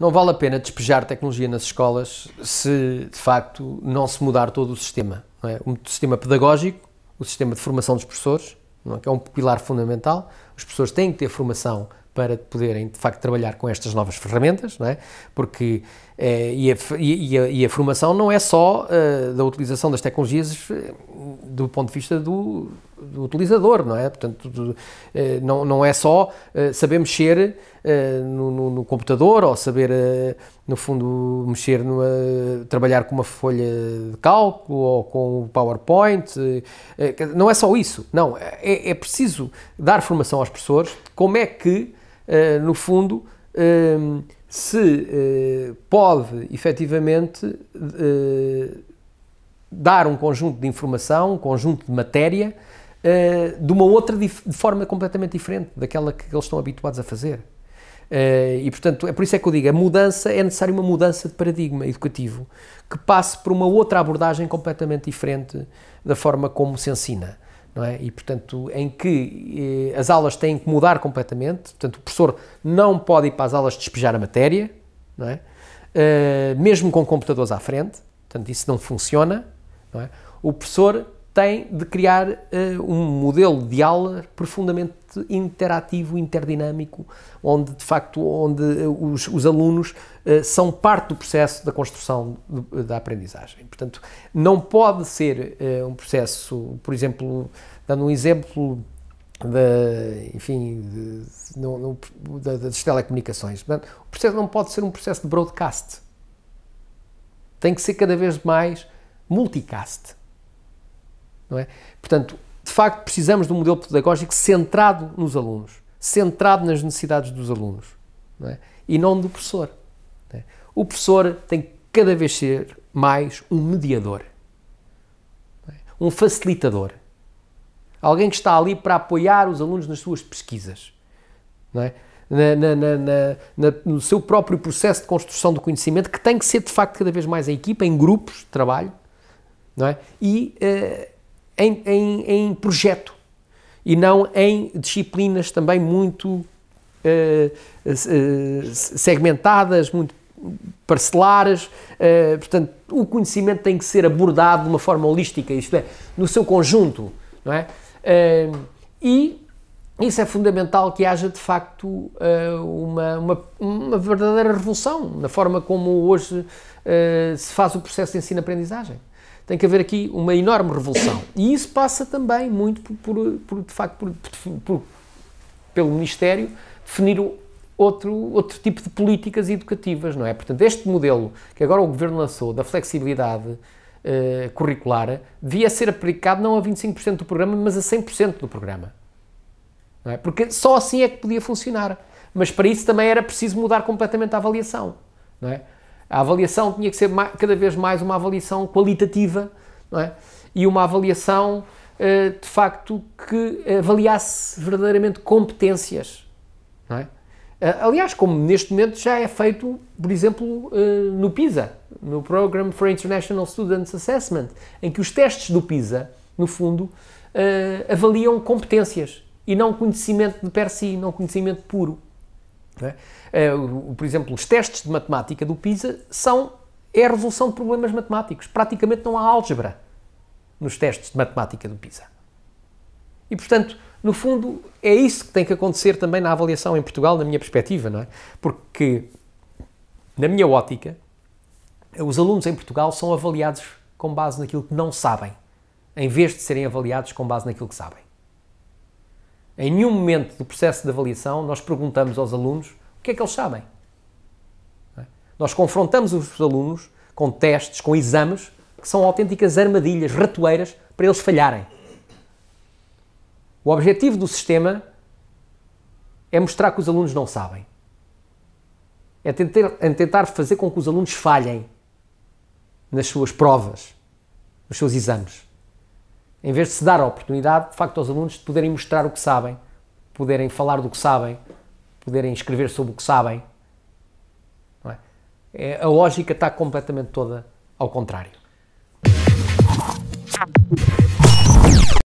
Não vale a pena despejar tecnologia nas escolas se, de facto, não se mudar todo o sistema. Não é? O sistema pedagógico, o sistema de formação dos professores, não é? que é um pilar fundamental. Os professores têm que ter formação para poderem, de facto, trabalhar com estas novas ferramentas, não é? Porque eh, e, a, e, a, e, a, formação não é só uh, da utilização das tecnologias eh, do ponto de vista do, do utilizador, não é? Portanto, eh, não, não é só eh, saber mexer eh, no, no, no computador ou saber, no fundo, mexer, numa, trabalhar com uma folha de cálculo ou com o PowerPoint. Não é só isso, não. É, é preciso dar formação aos professores como é que, no fundo, se pode efetivamente dar um conjunto de informação, um conjunto de matéria uh, de uma outra de forma completamente diferente daquela que eles estão habituados a fazer. Uh, e portanto, é por isso é que eu digo, a mudança é necessária uma mudança de paradigma educativo que passe por uma outra abordagem completamente diferente da forma como se ensina. Não é? E portanto, em que eh, as aulas têm que mudar completamente, portanto, o professor não pode ir para as aulas despejar a matéria, não é? Uh, mesmo com computadores à frente, portanto, isso não funciona. Não é? O professor tem de criar uh, um modelo de aula profundamente interativo, interdinâmico, onde de facto onde eh, os, os alunos uh, são parte do processo da construção da aprendizagem. Portanto, não pode ser uh, um processo, por exemplo, dando um exemplo da, enfim, de, no, no, da, das telecomunicações. Portanto, o processo não pode ser um processo de broadcast. Tem que ser cada vez mais multicast não é? Portanto, de facto, precisamos de um modelo pedagógico centrado nos alunos, centrado nas necessidades dos alunos não é? e não do professor. Não é? O professor tem que cada vez ser mais um mediador, é? um facilitador. Alguém que está ali para apoiar os alunos nas suas pesquisas, é? na, na, na, no seu próprio processo de construção do conhecimento, que tem que ser de facto cada vez mais em equipa, em grupos de trabalho, não é? e eh, em, em, em projeto e não em disciplinas também muito uh, uh, segmentadas, muito parcelares. Uh, portanto, o conhecimento tem que ser abordado de uma forma holística, isto é, no seu conjunto, não é? e isso é fundamental que haja de facto uma, uma, uma, verdadeira revolução na forma como hoje se faz o processo de ensino-aprendizagem. Tem que haver aqui uma enorme revolução. E isso passa também muito por, por, por de facto, por, por, pelo Ministério definir outro, outro tipo de políticas educativas, não é? Portanto, este modelo que agora o Governo lançou da flexibilidade uh, curricular devia ser aplicado não a 25% do programa, mas a 100% do programa. É? Porque só assim é que podia funcionar. Mas para isso também era preciso mudar completamente a avaliação, não é? A avaliação tinha que ser mais, cada vez mais uma avaliação qualitativa não é? e uma avaliação eh, de facto que avaliasse verdadeiramente competências. Não é? Eh, aliás, como neste momento já é feito, por exemplo, eh, no PISA, no Program for International Students Assessment, em que os testes do PISA, no fundo, avaliam competências e não conhecimento de per si, não conhecimento puro. Né? É? Por exemplo, os testes de matemática do PISA são é a resolução de problemas matemáticos. Praticamente não há álgebra nos testes de matemática do PISA. E, portanto, no fundo, é isso que tem que acontecer também na avaliação em Portugal, na minha perspectiva, não é? Porque, na minha ótica, os alunos em Portugal são avaliados com base naquilo que não sabem, em vez de serem avaliados com base naquilo que sabem. Em nenhum momento do processo de avaliação nós perguntamos aos alunos o que é que eles sabem. É? Nós confrontamos os alunos com testes, com exames, que são autênticas armadilhas, ratoeiras, para eles falharem. O objetivo do sistema é mostrar que os alunos não sabem. É tentar, é tentar fazer com que os alunos falhem nas suas provas, nos seus exames em vez de se dar a oportunidade, de facto, aos alunos de poderem mostrar o que sabem, poderem falar do que sabem, poderem escrever sobre o que sabem. É? É, a lógica está completamente toda ao contrário.